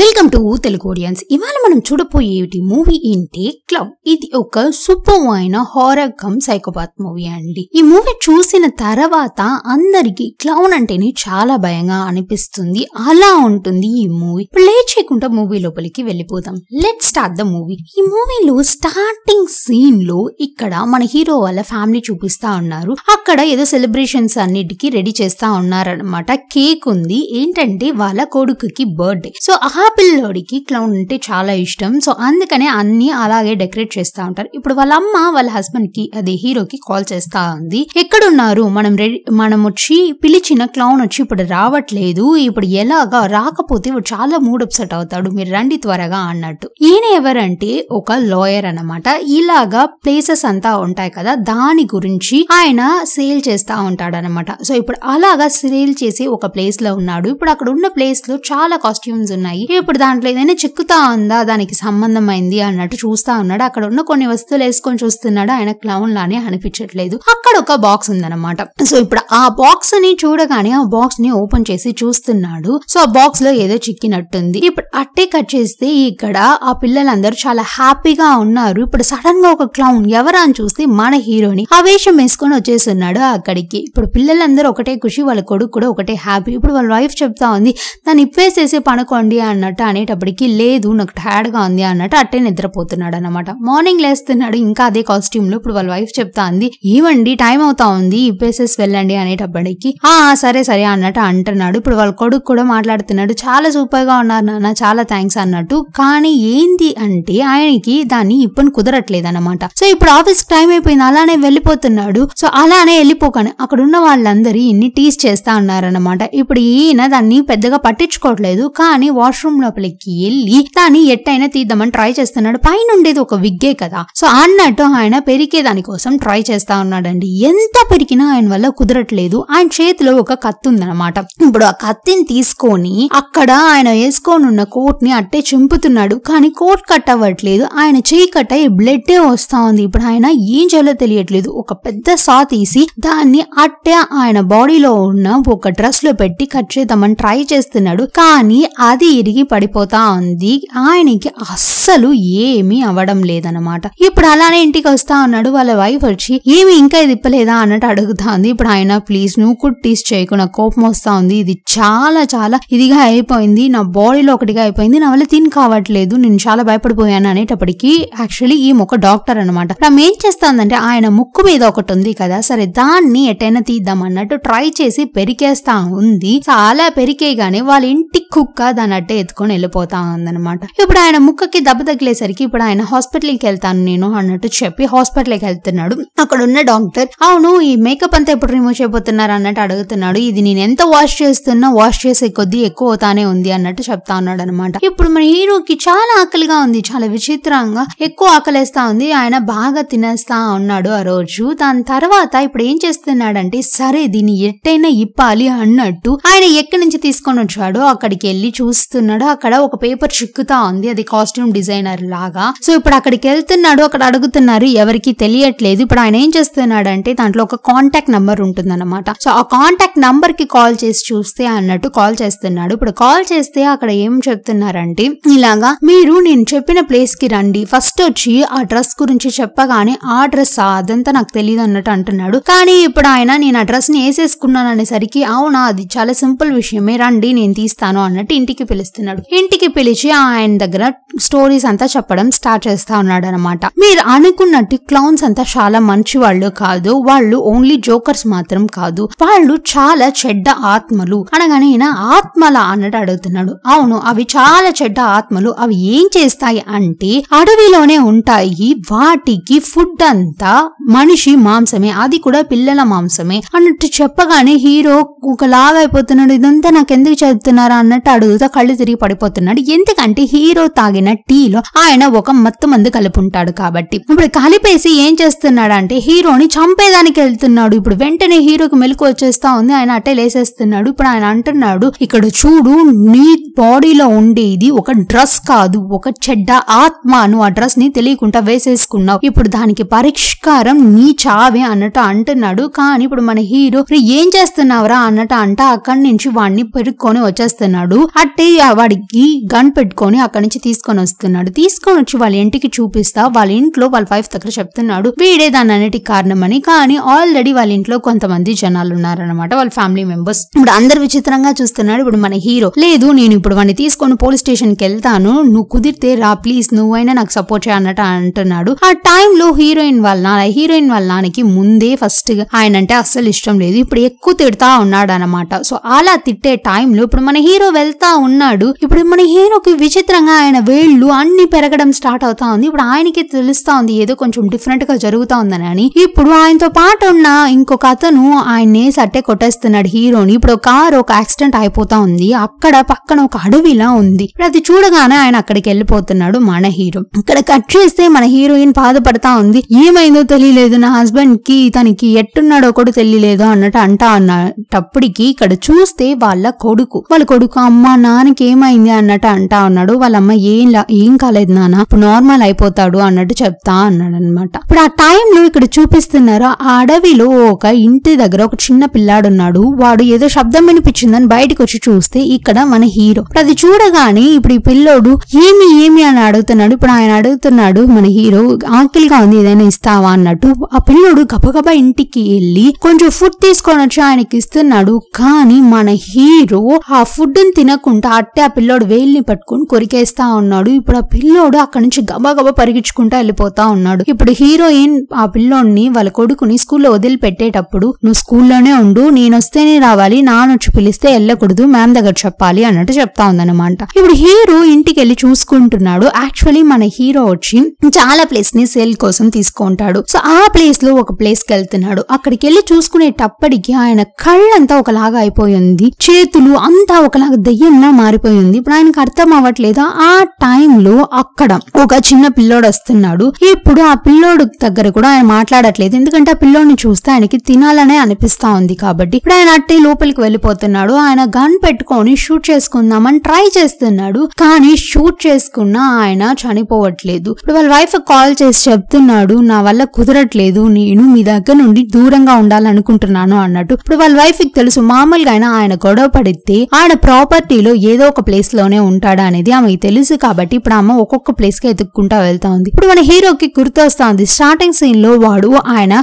welcome to Telugu audience ఇవాళ మనం చూడపోయేటి movie ఏంటి క్లవ్ ఇది ఒక సూపర్ అయిన హారర్ కమ్ సైకోపాత్ మూవీ అండి ఈ మూవీ చూసిన తర్వాత అందరికి క్లౌన్ అంటేనే చాలా భయంగా అనిపిస్తుంది అలా ఉంటుంది ఈ మూవీ చేయకుండా మూవీ లోపలికి వెళ్ళిపోదాం లెట్ స్టార్ట్ ద మూవీ ఈ మూవీలో స్టార్టింగ్ సీన్ లో ఇక్కడ మన హీరో వాళ్ళ ఫ్యామిలీ చూపిస్తా ఉన్నారు అక్కడ ఏదో సెలబ్రేషన్స్ అన్నిటికీ రెడీ చేస్తా ఉన్నారనమాట కేక్ ఉంది ఏంటంటే వాళ్ళ కొడుకుకి బర్త్డే సో ఆ ఆ పిల్లోడికి క్లౌన్ అంటే చాలా ఇష్టం సో అందుకనే అన్ని అలాగే డెకరేట్ చేస్తూ ఉంటారు ఇప్పుడు వాళ్ళ అమ్మ వాళ్ళ హస్బెండ్ కి అది హీరోకి కాల్ చేస్తా ఉంది ఎక్కడున్నారు మనం రెడీ మనం వచ్చి పిలిచిన క్లౌన్ వచ్చి ఇప్పుడు రావట్లేదు ఇప్పుడు ఎలాగా రాకపోతే చాలా మూడ్ అప్సెట్ అవుతాడు మీరు రండి త్వరగా అన్నట్టు ఈయన ఎవరంటే ఒక లాయర్ అనమాట ఇలాగా ప్లేసెస్ అంతా ఉంటాయి కదా దాని గురించి ఆయన సేల్ చేస్తా ఉంటాడు అనమాట సో ఇప్పుడు అలాగా సేల్ చేసి ఒక ప్లేస్ లో ఉన్నాడు ఇప్పుడు అక్కడ ఉన్న ప్లేస్ లో చాలా కాస్ట్యూమ్స్ ఉన్నాయి ఇప్పుడు దాంట్లో ఏదైనా చిక్కుతా ఉందా దానికి సంబంధమైంది అన్నట్టు చూస్తా ఉన్నాడు అక్కడ ఉన్న కొన్ని వస్తువులు వేసుకొని చూస్తున్నాడు ఆయన క్లౌన్ లానే అనిపించట్లేదు అక్కడ ఒక బాక్స్ ఉందన్నమాట సో ఇప్పుడు ఆ బాక్స్ ని చూడగానే ఆ బాక్స్ ని ఓపెన్ చేసి చూస్తున్నాడు సో ఆ బాక్స్ లో ఏదో చిక్కినట్టుంది ఇప్పుడు అట్టే కట్ చేస్తే ఇక్కడ ఆ పిల్లలందరూ చాలా హ్యాపీగా ఉన్నారు ఇప్పుడు సడన్ గా ఒక క్లౌన్ ఎవరా అని చూస్తే మన హీరోని ఆ వేషం వేసుకొని వచ్చేస్తున్నాడు అక్కడికి ఇప్పుడు పిల్లలందరూ ఒకటే ఖుషి వాళ్ళ కొడుకు కూడా ఒకటే హ్యాపీ ఇప్పుడు వాళ్ళ వైఫ్ చెప్తా ఉంది దాన్ని ఇప్పేసేసి పనుకోండి అన్నట్టు అనేటప్పటికి లేదు నాకు టైర్డ్గా ఉంది అన్నట్టు అట్టే నిద్రపోతున్నాడు అనమాట మార్నింగ్ లేస్తున్నాడు ఇంకా అదే కాస్ట్యూమ్లో ఇప్పుడు వాళ్ళ వైఫ్ చెప్తా ఉంది ఇవ్వండి టైం అవుతా ఉంది ఇప్పేసేసి వెళ్ళండి అనేటప్పటికి ఆ సరే సరే అన్నట్టు అంటున్నాడు ఇప్పుడు వాళ్ళ కొడుకు కూడా మాట్లాడుతున్నాడు చాలా సూపర్ గా ఉన్నారు నాన్న చాలా థ్యాంక్స్ అన్నట్టు కానీ ఏంది అంటే ఆయనకి దాన్ని ఇప్పుడు కుదరట్లేదు అనమాట సో ఇప్పుడు ఆఫీస్ టైం అయిపోయింది అలానే వెళ్ళిపోతున్నాడు సో అలానే వెళ్ళిపోకండి అక్కడ ఉన్న వాళ్ళందరూ ఇన్ని టీస్ చేస్తా ఉన్నారనమాట ఇప్పుడు ఈయన దాన్ని పెద్దగా పట్టించుకోవట్లేదు కానీ వాష్ వాష్రూమ్ లోపలికి వెళ్ళి దాన్ని ఎట్టయినా తీద్దామని ట్రై చేస్తున్నాడు పైన ఉండేది ఒక విగ్గే కదా సో అన్నట్టు ఆయన పెరిగే దానికోసం ట్రై చేస్తా ఉన్నాడండి ఎంత పెరికినా ఆయన వల్ల కుదరట్లేదు ఆయన చేతిలో ఒక కత్తి ఉందన్నమాట ఇప్పుడు ఆ కత్తిని తీసుకొని అక్కడ ఆయన వేసుకొని ఉన్న కోట్ ని అట్టే చింపుతున్నాడు కానీ కోట్ కట్ అవ్వట్లేదు ఆయన చేయి కట్ అయ్యి బ్లడ్ వస్తా ఉంది ఇప్పుడు ఆయన ఏం చేయాలో తెలియట్లేదు ఒక పెద్ద సా తీసి దాన్ని అట్టే ఆయన బాడీలో ఉన్న ఒక డ్రెస్ లో పెట్టి కట్ చేద్దామని ట్రై చేస్తున్నాడు కానీ అది కిందికి పడిపోతా ఉంది ఆయనకి అస్సలు ఏమీ అవడం లేదనమాట ఇప్పుడు అలానే ఇంటికి వస్తా ఉన్నాడు వాళ్ళ వైఫ్ వచ్చి ఏమి ఇంకా ఇది ఇప్పలేదా అన్నట్టు అడుగుతా ఉంది ఇప్పుడు ఆయన ప్లీజ్ నువ్వు కుట్టీస్ చేయకు నాకు కోపం వస్తా ఉంది ఇది చాలా చాలా ఇదిగా అయిపోయింది నా బాడీలో ఒకటిగా అయిపోయింది నా వల్ల తిని కావట్లేదు నేను చాలా భయపడిపోయాను అనేటప్పటికి యాక్చువల్లీ ఈమె ఒక డాక్టర్ అనమాట మనం ఏం చేస్తానంటే ఆయన ముక్కు మీద ఒకటి ఉంది కదా సరే దాన్ని ఎటైనా తీద్దాం అన్నట్టు ట్రై చేసి పెరికేస్తా ఉంది చాలా పెరికేగానే వాళ్ళ ఇంటి కుక్క దాని అట్టే ఎత్తుకొని వెళ్ళిపోతా ఉందనమాట ఇప్పుడు ఆయన ముక్కకి దెబ్బ తగిలేసరికి ఇప్పుడు ఆయన హాస్పిటల్కి వెళ్తాను నేను అన్నట్టు చెప్పి హాస్పిటల్కి వెళ్తున్నాడు అక్కడ ఉన్న డాక్టర్ అవును ఈ మేకప్ అంతా ఎప్పుడు రిమూవ్ చేయబోతున్నారు అన్నట్టు అడుగుతున్నాడు ఇది నేను ఎంత వాష్ చేస్తున్నా వాష్ చేసే కొద్దీ ఎక్కువ అవుతానే ఉంది అన్నట్టు చెప్తా ఉన్నాడు అనమాట ఇప్పుడు మన హీరోకి చాలా ఆకలిగా ఉంది చాలా విచిత్రంగా ఎక్కువ ఆకలేస్తా ఉంది ఆయన బాగా తినేస్తా ఉన్నాడు ఆ రోజు దాని తర్వాత ఇప్పుడు ఏం చేస్తున్నాడంటే సరే దీన్ని ఎట్టైనా ఇప్పాలి అన్నట్టు ఆయన ఎక్కడి నుంచి తీసుకొని వచ్చాడో అక్కడికి వెళ్ళి చూస్తున్నాడు వెళ్తున్నాడు అక్కడ ఒక పేపర్ చిక్కుతా ఉంది అది కాస్ట్యూమ్ డిజైనర్ లాగా సో ఇప్పుడు అక్కడికి వెళ్తున్నాడు అక్కడ అడుగుతున్నారు ఎవరికి తెలియట్లేదు ఇప్పుడు ఆయన ఏం చేస్తున్నాడు అంటే దాంట్లో ఒక కాంటాక్ట్ నంబర్ ఉంటుందన్నమాట సో ఆ కాంటాక్ట్ నంబర్ కి కాల్ చేసి చూస్తే అన్నట్టు కాల్ చేస్తున్నాడు ఇప్పుడు కాల్ చేస్తే అక్కడ ఏం చెప్తున్నారంటే ఇలాగా మీరు నేను చెప్పిన ప్లేస్ కి రండి ఫస్ట్ వచ్చి ఆ డ్రెస్ గురించి చెప్పగానే ఆ డ్రెస్ అదంతా నాకు తెలియదు అన్నట్టు అంటున్నాడు కానీ ఇప్పుడు ఆయన నేను ఆ డ్రెస్ ని వేసేసుకున్నాననేసరికి అవునా అది చాలా సింపుల్ విషయమే రండి నేను తీస్తాను అన్నట్టు ఇంటికి పిలుస్తున్నాను చేస్తున్నాడు ఇంటికి పిలిచి ఆయన దగ్గర స్టోరీస్ అంతా చెప్పడం స్టార్ట్ చేస్తా ఉన్నాడు అనమాట మీరు అనుకున్నట్టు క్లౌన్స్ అంతా చాలా మంచి వాళ్ళు కాదు వాళ్ళు ఓన్లీ జోకర్స్ మాత్రం కాదు వాళ్ళు చాలా చెడ్డ ఆత్మలు అనగానే ఈయన ఆత్మల అన్నట్టు అడుగుతున్నాడు అవును అవి చాలా చెడ్డ ఆత్మలు అవి ఏం చేస్తాయి అంటే అడవిలోనే ఉంటాయి వాటికి ఫుడ్ అంతా మనిషి మాంసమే అది కూడా పిల్లల మాంసమే అన్నట్టు చెప్పగానే హీరో ఒక లావ్ అయిపోతున్నాడు ఇదంతా నాకెందుకు చదువుతున్నారా అన్నట్టు అడుగుతా కళ్ళు తిరిగి తిరిగి పడిపోతున్నాడు ఎందుకంటే హీరో తాగిన టీలో ఆయన ఒక మత్తు మందు కలుపుంటాడు కాబట్టి ఇప్పుడు కలిపేసి ఏం చేస్తున్నాడు అంటే హీరోని చంపేదానికి వెళ్తున్నాడు ఇప్పుడు వెంటనే హీరోకి మెలకు వచ్చేస్తా ఉంది ఆయన అట్టే లేసేస్తున్నాడు ఇప్పుడు ఆయన అంటున్నాడు ఇక్కడ చూడు నీ బాడీలో ఉండేది ఒక డ్రెస్ కాదు ఒక చెడ్డ ఆత్మ అను ఆ డ్రెస్ ని తెలియకుండా వేసేసుకున్నావు ఇప్పుడు దానికి పరిష్కారం నీ చావే అన్నట్టు అంటున్నాడు కానీ ఇప్పుడు మన హీరో ఏం చేస్తున్నావురా అన్నట్టు అంట అక్కడి నుంచి వాడిని పెరుక్కొని వచ్చేస్తున్నాడు అట్టే వాడికి గన్ పెట్టుకొని అక్కడి నుంచి తీసుకొని వస్తున్నాడు తీసుకొని వచ్చి వాళ్ళ ఇంటికి చూపిస్తా వాళ్ళ ఇంట్లో వాళ్ళ వైఫ్ దగ్గర చెప్తున్నాడు వీడే దాని అనేటి కారణమని కానీ ఆల్రెడీ వాళ్ళ ఇంట్లో కొంతమంది జనాలు ఉన్నారనమాట వాళ్ళ ఫ్యామిలీ మెంబర్స్ ఇప్పుడు అందరు విచిత్రంగా చూస్తున్నాడు ఇప్పుడు మన హీరో లేదు నేను ఇప్పుడు వాడిని తీసుకొని పోలీస్ స్టేషన్ కి వెళ్తాను నువ్వు కుదిరితే రా ప్లీజ్ నువ్వైనా నాకు సపోర్ట్ అన్నట్టు అంటున్నాడు ఆ టైంలో హీరోయిన్ వాళ్ళ నాన్న హీరోయిన్ వాళ్ళ నాన్నకి ముందే ఫస్ట్ ఆయన అంటే అస్సలు ఇష్టం లేదు ఇప్పుడు ఎక్కువ తిడతా ఉన్నాడు అనమాట సో అలా తిట్టే టైంలో ఇప్పుడు మన హీరో వెళ్తా ఉన్నాడు ఉంటాడు ఇప్పుడు మన హీరోకి విచిత్రంగా ఆయన వేళ్లు అన్ని పెరగడం స్టార్ట్ అవుతా ఉంది ఇప్పుడు ఆయనకి తెలుస్తా ఉంది ఏదో కొంచెం డిఫరెంట్ గా జరుగుతా ఉందని అని ఇప్పుడు ఆయనతో పాటు ఉన్న ఇంకొక అతను ఆయన సట్టే కొట్టేస్తున్నాడు హీరోని ఇప్పుడు కార్ ఒక యాక్సిడెంట్ అయిపోతా ఉంది అక్కడ పక్కన ఒక అడవిలా ఉంది అది చూడగానే ఆయన అక్కడికి వెళ్ళిపోతున్నాడు మన హీరో ఇక్కడ కట్ చేస్తే మన హీరోయిన్ బాధపడతా ఉంది ఏమైందో తెలియలేదు నా హస్బెండ్ కి తనకి ఎట్టున్నాడో కూడా తెలియలేదు అన్నట్టు అంటా అన్నటప్పటికి ఇక్కడ చూస్తే వాళ్ళ కొడుకు వాళ్ళ కొడుకు అమ్మ నాన్నకి ఏమైంది అన్నట్టు అంటా ఉన్నాడు వాళ్ళమ్మ ఏం ఏం కాలేదు నాన్న ఇప్పుడు నార్మల్ అయిపోతాడు అన్నట్టు చెప్తా అన్నాడు అనమాట ఇప్పుడు ఆ టైంలో ఇక్కడ చూపిస్తున్నారు ఆ అడవిలో ఒక ఇంటి దగ్గర ఒక చిన్న పిల్లాడున్నాడు వాడు ఏదో శబ్దం వినిపించిందని బయటకు వచ్చి చూస్తే ఇక్కడ మన హీరో అది చూడగానే ఇప్పుడు ఈ పిల్లోడు ఏమి ఏమి అని అడుగుతున్నాడు ఇప్పుడు ఆయన అడుగుతున్నాడు మన హీరో ఆకిల్ గా ఉంది ఏదైనా ఇస్తావా అన్నట్టు ఆ పిల్లోడు గబగబా ఇంటికి వెళ్ళి కొంచెం ఫుడ్ తీసుకొని వచ్చి ఆయనకి ఇస్తున్నాడు కానీ మన హీరో ఆ ఫుడ్ తినకుండా అట్ట ఆ పిల్లోడు వేల్ని పట్టుకుని కొరికేస్తా ఉన్నాడు ఇప్పుడు ఆ పిల్లోడు అక్కడి నుంచి గబా పరిగించుకుంటా వెళ్ళిపోతా ఉన్నాడు ఇప్పుడు హీరోయిన్ ఆ పిల్లోడిని వాళ్ళ కొడుకుని స్కూల్లో వదిలిపెట్టేటప్పుడు నువ్వు స్కూల్లోనే ఉండు నేను వస్తేనే రావాలి నానొచ్చి పిలిస్తే వెళ్ళకూడదు మ్యామ్ దగ్గర చెప్పాలి అన్నట్టు చెప్తా ఉందన్నమాట ఇప్పుడు హీరో ఇంటికి వెళ్ళి చూసుకుంటున్నాడు యాక్చువల్లీ మన హీరో వచ్చి చాలా ప్లేస్ ని సేల్ కోసం తీసుకుంటాడు సో ఆ ప్లేస్ లో ఒక ప్లేస్ కి వెళ్తున్నాడు అక్కడికి వెళ్ళి చూసుకునేటప్పటికి ఆయన కళ్ళంతా ఒకలాగా అయిపోయింది చేతులు అంతా ఒకలాగా దయ్యంలా మారిపోయింది అయిపోయింది ఇప్పుడు ఆయనకు అర్థం అవ్వట్లేదు ఆ టైంలో అక్కడ ఒక చిన్న పిల్లోడు వస్తున్నాడు ఇప్పుడు ఆ పిల్లోడు దగ్గర కూడా ఆయన మాట్లాడట్లేదు ఎందుకంటే ఆ పిల్లోడిని చూస్తే ఆయనకి తినాలనే అనిపిస్తా ఉంది కాబట్టి ఇప్పుడు ఆయన అట్టి లోపలికి వెళ్ళిపోతున్నాడు ఆయన గన్ పెట్టుకొని షూట్ చేసుకుందామని ట్రై చేస్తున్నాడు కానీ షూట్ చేసుకున్న ఆయన చనిపోవట్లేదు ఇప్పుడు వాళ్ళ వైఫ్ కాల్ చేసి చెప్తున్నాడు నా వల్ల కుదరట్లేదు నేను మీ దగ్గర నుండి దూరంగా ఉండాలనుకుంటున్నాను అన్నట్టు ఇప్పుడు వాళ్ళ వైఫ్ కి తెలుసు మామూలుగా ఆయన గొడవ పడితే ఆయన ప్రాపర్టీలో ఏదో ఒక ప్లేస్లోనే ఉంటాడా అనేది ఆమెకి తెలుసు కాబట్టి ఇప్పుడు ఆమె ఒక్కొక్క ప్లేస్కి ఎదుక్కుంటా వెళ్తా ఉంది ఇప్పుడు మన హీరోకి కి గుర్తొస్తాంది స్టార్టింగ్ లో వాడు ఆయన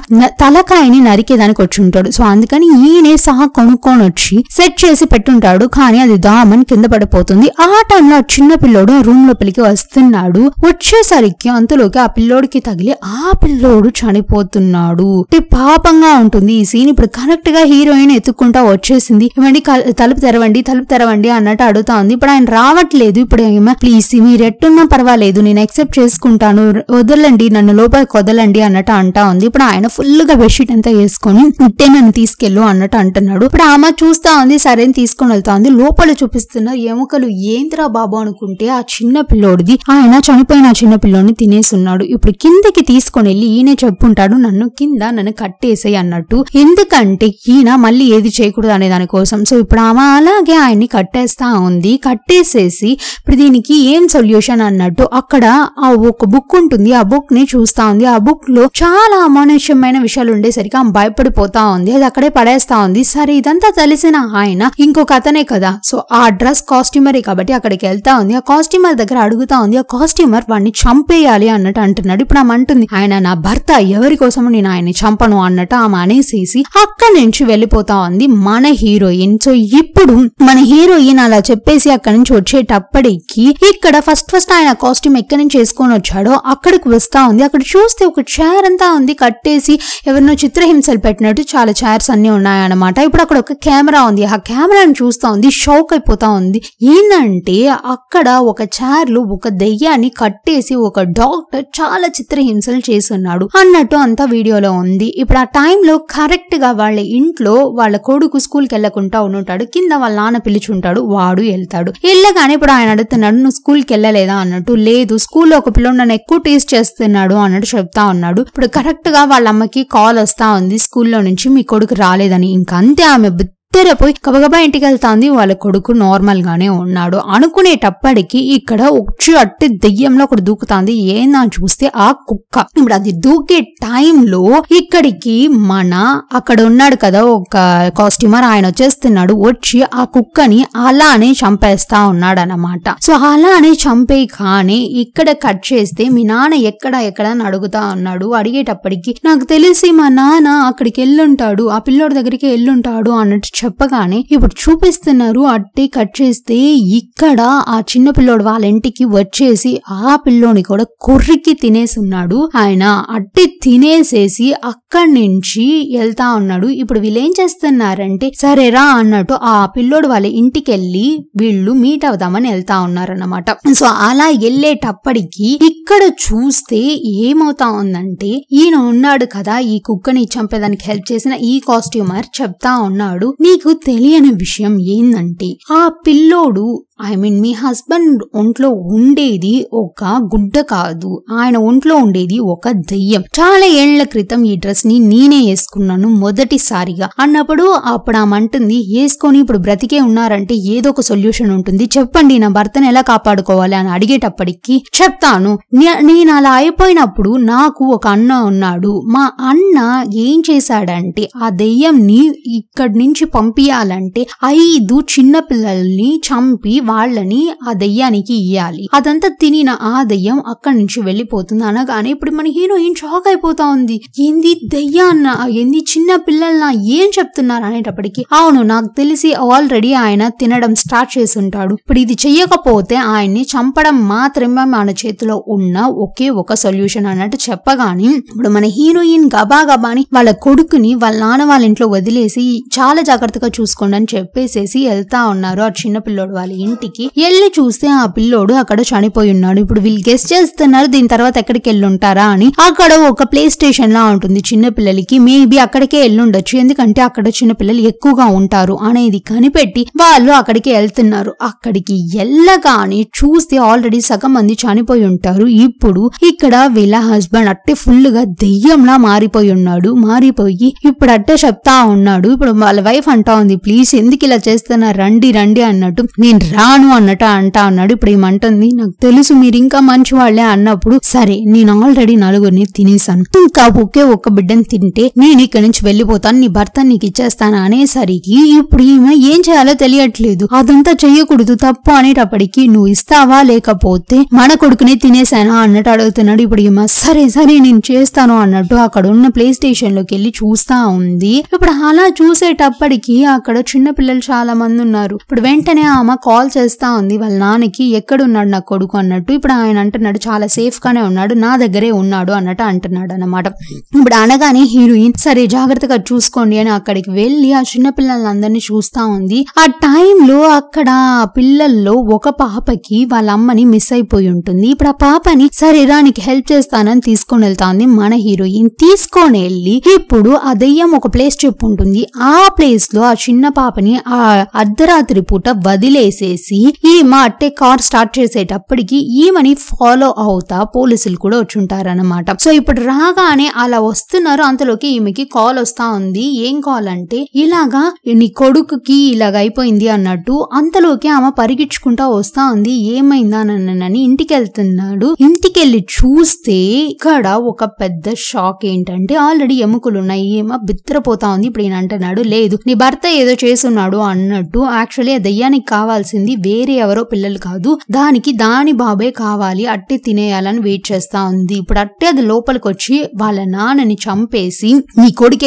తలకాయని నరికేదానికి వచ్చి ఉంటాడు సో అందుకని ఈయనే సహా కొనుక్కొని వచ్చి సెట్ చేసి పెట్టుంటాడు కానీ అది దామని కింద పడిపోతుంది ఆ టైంలో చిన్న పిల్లోడు రూమ్ లోపలికి వస్తున్నాడు వచ్చేసరికి అంతలోకి ఆ పిల్లోడికి తగిలి ఆ పిల్లోడు చనిపోతున్నాడు పాపంగా ఉంటుంది ఈ సీన్ ఇప్పుడు కరెక్ట్ గా హీరోయిన్ ఎత్తుక్కుంటా వచ్చేసింది ఇవ్వండి తలుపు తెరవండి తలుపు తెరవండి అన్నట్టు అడుగుతా ఉంది ఇప్పుడు ఆయన రావట్లేదు ఇప్పుడు ఏమో ప్లీజ్ మీరు ఎట్టున్నా పర్వాలేదు నేను ఎక్సెప్ట్ చేసుకుంటాను వదలండి నన్ను లోపలికి వదలండి అన్నట్టు అంటా ఉంది ఇప్పుడు ఆయన ఫుల్ గా బెడ్షీట్ అంతా వేసుకొని ఇట్టే నన్ను తీసుకెళ్ళు అన్నట్టు అంటున్నాడు ఇప్పుడు ఆమె చూస్తా ఉంది సరే తీసుకొని వెళ్తా ఉంది లోపల చూపిస్తున్న ఎముకలు ఏంద్రా బాబు అనుకుంటే ఆ చిన్న పిల్లోడిది ఆయన చనిపోయిన ఆ చిన్న పిల్లోని తినేసున్నాడు ఇప్పుడు కిందకి తీసుకొని వెళ్ళి ఈయన చెప్పుంటాడు నన్ను కింద నన్ను కట్టేసాయి అన్నట్టు ఎందుకంటే ఈయన మళ్ళీ ఏది చేయకూడదు అనే దానికోసం సో ఇప్పుడు ఆమె అలాగే ఆయన్ని కట్టేస్తా ఉంది కట్టేసేసి ఇప్పుడు దీనికి ఏం సొల్యూషన్ అన్నట్టు అక్కడ ఆ ఒక బుక్ ఉంటుంది ఆ బుక్ ని చూస్తా ఉంది ఆ బుక్ లో చాలా అమానుష్యమైన విషయాలు ఉండేసరికి ఆమె భయపడిపోతా ఉంది అది అక్కడే పడేస్తా ఉంది సరే ఇదంతా తెలిసిన ఆయన ఇంకొక అతనే కదా సో ఆ డ్రెస్ కాస్ట్యూమరే కాబట్టి అక్కడికి వెళ్తా ఉంది ఆ కాస్ట్యూమర్ దగ్గర అడుగుతా ఉంది ఆ కాస్ట్యూమర్ వాడిని చంపేయాలి అన్నట్టు అంటున్నాడు ఇప్పుడు ఆమె అంటుంది ఆయన నా భర్త ఎవరి కోసం నేను ఆయన చంపను అన్నట్టు ఆమె అనేసేసి అక్కడి నుంచి వెళ్ళిపోతా ఉంది మన హీరోయిన్ సో ఇప్పుడు మన హీరోయిన్ అలా చెప్పేసి చేసి అక్కడి నుంచి వచ్చేటప్పటికి ఇక్కడ ఫస్ట్ ఫస్ట్ ఆయన కాస్ట్యూమ్ ఎక్కడి నుంచి వేసుకొని వచ్చాడో అక్కడికి వస్తా ఉంది అక్కడ చూస్తే ఒక చైర్ అంతా ఉంది కట్టేసి ఎవరినో చిత్రహింసలు పెట్టినట్టు చాలా చైర్స్ అన్ని ఉన్నాయన్నమాట ఇప్పుడు అక్కడ ఒక కెమెరా ఉంది ఆ కెమెరాను చూస్తా ఉంది షౌక్ అయిపోతా ఉంది ఏంటంటే అక్కడ ఒక చైర్ ఒక దెయ్యాన్ని కట్టేసి ఒక డాక్టర్ చాలా చిత్రహింసలు చేస్తున్నాడు అన్నట్టు అంతా వీడియోలో ఉంది ఇప్పుడు ఆ టైంలో కరెక్ట్ గా వాళ్ళ ఇంట్లో వాళ్ళ కొడుకు స్కూల్కి వెళ్ళకుండా ఉంటాడు కింద వాళ్ళ నాన్న పిలిచి ఉంటాడు వాడు వెళ్తాడు చేశాడు వెళ్ళగానే ఇప్పుడు ఆయన అడుగుతున్నాడు నువ్వు స్కూల్కి వెళ్ళలేదా అన్నట్టు లేదు స్కూల్లో ఒక పిల్లడు నన్ను ఎక్కువ టీస్ చేస్తున్నాడు అన్నట్టు చెప్తా ఉన్నాడు ఇప్పుడు కరెక్ట్ గా వాళ్ళ అమ్మకి కాల్ వస్తా ఉంది స్కూల్లో నుంచి మీ కొడుకు రాలేదని ఇంకా అంతే ఆమె తెర పోయి గబగబా ఇంటికి వెళ్తాంది వాళ్ళ కొడుకు నార్మల్ గానే ఉన్నాడు అనుకునేటప్పటికి ఇక్కడ ఒచ్చు అట్టి దెయ్యంలో ఒకటి దూకుతాంది ఏందా చూస్తే ఆ కుక్క ఇప్పుడు అది దూకే టైంలో ఇక్కడికి మన అక్కడ ఉన్నాడు కదా ఒక కాస్ట్యూమర్ ఆయన వచ్చేస్తున్నాడు వచ్చి ఆ కుక్కని అలానే చంపేస్తా ఉన్నాడు అనమాట సో అలానే చంపే కానీ ఇక్కడ కట్ చేస్తే మీ నాన్న ఎక్కడ ఎక్కడ అని అడుగుతా ఉన్నాడు అడిగేటప్పటికి నాకు తెలిసి మా నాన్న అక్కడికి వెళ్ళుంటాడు ఆ పిల్లోడి దగ్గరికి వెళ్ళుంటాడు అన్నట్టు చెప్పగానే ఇప్పుడు చూపిస్తున్నారు అట్టి కట్ చేస్తే ఇక్కడ ఆ చిన్న పిల్లోడు వాళ్ళ ఇంటికి వచ్చేసి ఆ పిల్లోని కూడా కొర్రికి తినేసున్నాడు ఆయన అట్టి తినేసేసి అక్కడి నుంచి వెళ్తా ఉన్నాడు ఇప్పుడు వీళ్ళేం చేస్తున్నారంటే సరేరా అన్నట్టు ఆ పిల్లోడు వాళ్ళ ఇంటికి వెళ్ళి వీళ్ళు మీట్ అవుదామని వెళ్తా ఉన్నారన్నమాట సో అలా వెళ్ళేటప్పటికి ఇక్కడ చూస్తే ఏమవుతా ఉందంటే ఈయన ఉన్నాడు కదా ఈ కుక్కని చంపేదానికి హెల్ప్ చేసిన ఈ కాస్ట్యూమర్ చెప్తా ఉన్నాడు నీకు తెలియని విషయం ఏందంటే ఆ పిల్లోడు ఐ మీన్ మీ హస్బెండ్ ఒంట్లో ఉండేది ఒక గుడ్డ కాదు ఆయన ఒంట్లో ఉండేది ఒక దెయ్యం చాలా ఏళ్ల క్రితం ఈ డ్రెస్ ని నేనే వేసుకున్నాను మొదటిసారిగా అన్నప్పుడు అప్పుడు ఆమె అంటుంది వేసుకొని ఇప్పుడు బ్రతికే ఉన్నారంటే ఏదో ఒక సొల్యూషన్ ఉంటుంది చెప్పండి నా భర్తను ఎలా కాపాడుకోవాలి అని అడిగేటప్పటికి చెప్తాను నేను అలా అయిపోయినప్పుడు నాకు ఒక అన్న ఉన్నాడు మా అన్న ఏం చేశాడంటే ఆ దెయ్యంని ఇక్కడి నుంచి పంపియాలంటే ఐదు చిన్న పిల్లల్ని చంపి వాళ్ళని ఆ దయ్యానికి ఇయ్యాలి అదంతా తినిన ఆ దయ్యం అక్కడి నుంచి వెళ్ళిపోతుంది అనగానే ఇప్పుడు మన హీరోయిన్ షాక్ అయిపోతా ఉంది ఏంది దయ్యాన్న ఏంది చిన్న పిల్లల్నా ఏం చెప్తున్నారు అనేటప్పటికి అవును నాకు తెలిసి ఆల్రెడీ ఆయన తినడం స్టార్ట్ చేసి ఉంటాడు ఇప్పుడు ఇది చెయ్యకపోతే ఆయన్ని చంపడం మాత్రమే మన చేతిలో ఉన్న ఒకే ఒక సొల్యూషన్ అన్నట్టు చెప్పగానే ఇప్పుడు మన హీరోయిన్ గబా గబాని వాళ్ళ కొడుకుని వాళ్ళ నాన్న వాళ్ళ ఇంట్లో వదిలేసి చాలా జాగ్రత్త జాగ్రత్తగా చూసుకోండి అని చెప్పేసేసి వెళ్తా ఉన్నారు ఆ చిన్న పిల్లోడు వాళ్ళ ఇంటికి వెళ్ళి చూస్తే ఆ పిల్లోడు అక్కడ చనిపోయి ఉన్నాడు ఇప్పుడు వీళ్ళు గెస్ట్ చేస్తున్నారు దీని తర్వాత ఎక్కడికి వెళ్ళుంటారా అని అక్కడ ఒక ప్లే స్టేషన్ లా ఉంటుంది చిన్న పిల్లలకి మేబీ అక్కడికే వెళ్ళుండొచ్చు ఎందుకంటే అక్కడ చిన్న పిల్లలు ఎక్కువగా ఉంటారు అనేది కనిపెట్టి వాళ్ళు అక్కడికి వెళ్తున్నారు అక్కడికి వెళ్ళగానే చూస్తే ఆల్రెడీ సగం మంది చనిపోయి ఉంటారు ఇప్పుడు ఇక్కడ వీళ్ళ హస్బెండ్ అట్టే ఫుల్ గా దెయ్యంలా మారిపోయి ఉన్నాడు మారిపోయి ఇప్పుడు అట్టే చెప్తా ఉన్నాడు ఇప్పుడు వాళ్ళ వైఫ్ అంటా ఉంది ప్లీజ్ ఎందుకు ఇలా చేస్తున్నా రండి రండి అన్నట్టు నేను రాను అన్నట్టు అంటా అన్నాడు ఇప్పుడు ఏమంటుంది నాకు తెలుసు మీరు ఇంకా మంచి వాళ్లే అన్నప్పుడు సరే నేను ఆల్రెడీ నలుగురిని తినేసాను ఇంకా ఒకే ఒక్క బిడ్డని తింటే నేను ఇక్కడి నుంచి వెళ్ళిపోతాను నీ భర్త నీకు ఇచ్చేస్తాను అనేసరికి ఇప్పుడు ఈమె ఏం చేయాలో తెలియట్లేదు అదంతా చెయ్యకూడదు తప్పు అనేటప్పటికి నువ్వు ఇస్తావా లేకపోతే మన కొడుకునే తినేసానా అన్నట్టు అడుగుతున్నాడు ఇప్పుడు ఈమె సరే సరే నేను చేస్తాను అన్నట్టు అక్కడ ఉన్న ప్లే స్టేషన్ లోకి వెళ్ళి చూస్తా ఉంది ఇప్పుడు అలా చూసేటప్పటికి అతనికి అక్కడ చిన్నపిల్లలు చాలా మంది ఉన్నారు ఇప్పుడు వెంటనే ఆమె కాల్ చేస్తా ఉంది వాళ్ళ నాన్నకి ఎక్కడున్నాడు నా కొడుకు అన్నట్టు ఇప్పుడు ఆయన అంటున్నాడు చాలా సేఫ్ గానే ఉన్నాడు నా దగ్గరే ఉన్నాడు అన్నట్టు అంటున్నాడు అనమాట ఇప్పుడు అనగానే హీరోయిన్ సరే జాగ్రత్తగా చూసుకోండి అని అక్కడికి వెళ్ళి ఆ చిన్నపిల్లలందరినీ చూస్తా ఉంది ఆ టైంలో అక్కడ పిల్లల్లో ఒక పాపకి వాళ్ళ అమ్మని మిస్ అయిపోయి ఉంటుంది ఇప్పుడు ఆ పాపని సరే రానికి హెల్ప్ చేస్తానని తీసుకొని వెళ్తా ఉంది మన హీరోయిన్ తీసుకొని వెళ్ళి ఇప్పుడు ఆ దెయ్యం ఒక ప్లేస్ చెప్పు ఉంటుంది ఆ ప్లేస్ లో ఆ చిన్న పాపని ఆ అర్ధరాత్రి పూట వదిలేసేసి ఈ మా అట్టే కార్ స్టార్ట్ చేసేటప్పటికి ఈమని ఫాలో అవుతా పోలీసులు కూడా వచ్చుంటారనమాట సో ఇప్పుడు రాగానే అలా వస్తున్నారు అంతలోకి ఈమెకి కాల్ వస్తా ఉంది ఏం కాల్ అంటే ఇలాగా నీ కొడుకుకి ఇలాగ అయిపోయింది అన్నట్టు అంతలోకి ఆమె పరిగెచ్చుకుంటా వస్తా ఉంది ఏమైందా అని ఇంటికి వెళ్తున్నాడు వెళ్ళి చూస్తే ఇక్కడ ఒక పెద్ద షాక్ ఏంటంటే ఆల్రెడీ ఎముకలు ఉన్నాయి ఏమ బిత్రపోతా ఉంది ఇప్పుడు ఈయన అంటున్నాడు లేదు నీ భర్త ఏదో చేస్తున్నాడు అన్నట్టు యాక్చువల్లీ ఆ దయ్యానికి కావాల్సింది వేరే ఎవరో పిల్లలు కాదు దానికి దాని బాబాయ్ కావాలి అట్టే తినేయాలని వెయిట్ చేస్తా ఉంది ఇప్పుడు అట్టే అది లోపలికి వచ్చి వాళ్ళ నాన్నని చంపేసి నీ కొడుకు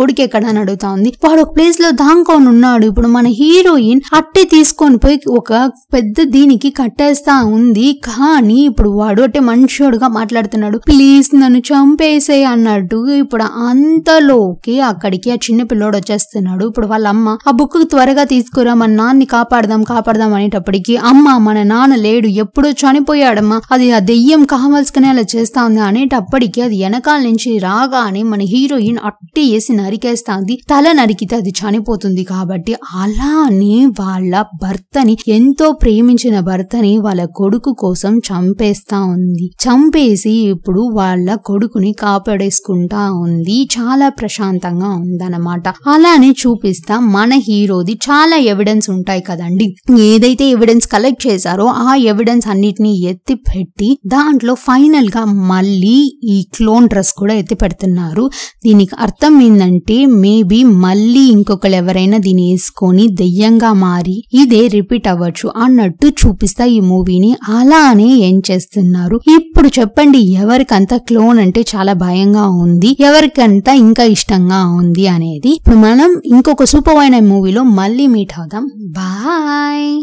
కొడుకెక్కడా అని అడుగుతా ఉంది వాడు ఒక ప్లేస్ లో దాంకొని ఉన్నాడు ఇప్పుడు మన హీరోయిన్ అట్టే తీసుకొని పోయి ఒక పెద్ద దీనికి కట్టేస్తా ఉంది కానీ ఇప్పుడు వాడు అంటే మనుషుడుగా మాట్లాడుతున్నాడు ప్లీజ్ నన్ను చంపేసే అన్నట్టు ఇప్పుడు అంతలోకి అక్కడికి ఆ చిన్న పిల్లోడు వచ్చేస్తున్నాడు అప్పుడు వాళ్ళ అమ్మ ఆ బుక్ త్వరగా తీసుకురా మన నాన్ని కాపాడదాం కాపాడదాం అనేటప్పటికి అమ్మ మన నాన్న లేడు ఎప్పుడో చనిపోయాడమ్మా అది ఆ దెయ్యం కావాల్సుకునే అలా చేస్తా ఉంది అనేటప్పటికి అది వెనకాల నుంచి రాగానే మన హీరోయిన్ అట్టి వేసి నరికేస్తాంది తల నరికితే అది చనిపోతుంది కాబట్టి అలానే వాళ్ళ భర్తని ఎంతో ప్రేమించిన భర్తని వాళ్ళ కొడుకు కోసం చంపేస్తా ఉంది చంపేసి ఇప్పుడు వాళ్ళ కొడుకుని కాపాడేసుకుంటా ఉంది చాలా ప్రశాంతంగా ఉందన్నమాట అలానే చూపి చూపిస్తా మన హీరోది చాలా ఎవిడెన్స్ ఉంటాయి కదండి ఏదైతే ఎవిడెన్స్ కలెక్ట్ చేశారో ఆ ఎవిడెన్స్ అన్నిటిని ఎత్తి పెట్టి దాంట్లో ఫైనల్ గా మళ్ళీ ఈ క్లోన్ డ్రెస్ కూడా ఎత్తి పెడుతున్నారు దీనికి అర్థం ఏంటంటే మేబీ మళ్ళీ ఇంకొకరు ఎవరైనా దీన్ని వేసుకొని దెయ్యంగా మారి ఇదే రిపీట్ అవ్వచ్చు అన్నట్టు చూపిస్తా ఈ మూవీని అలానే ఏం చేస్తున్నారు ఇప్పుడు చెప్పండి ఎవరికంత క్లోన్ అంటే చాలా భయంగా ఉంది ఎవరికంతా ఇంకా ఇష్టంగా ఉంది అనేది ఇప్పుడు మనం ఇంకొక ఒక సూపర్ వైన్ మూవీలో మళ్ళీ మీట్ అవుదాం బాయ్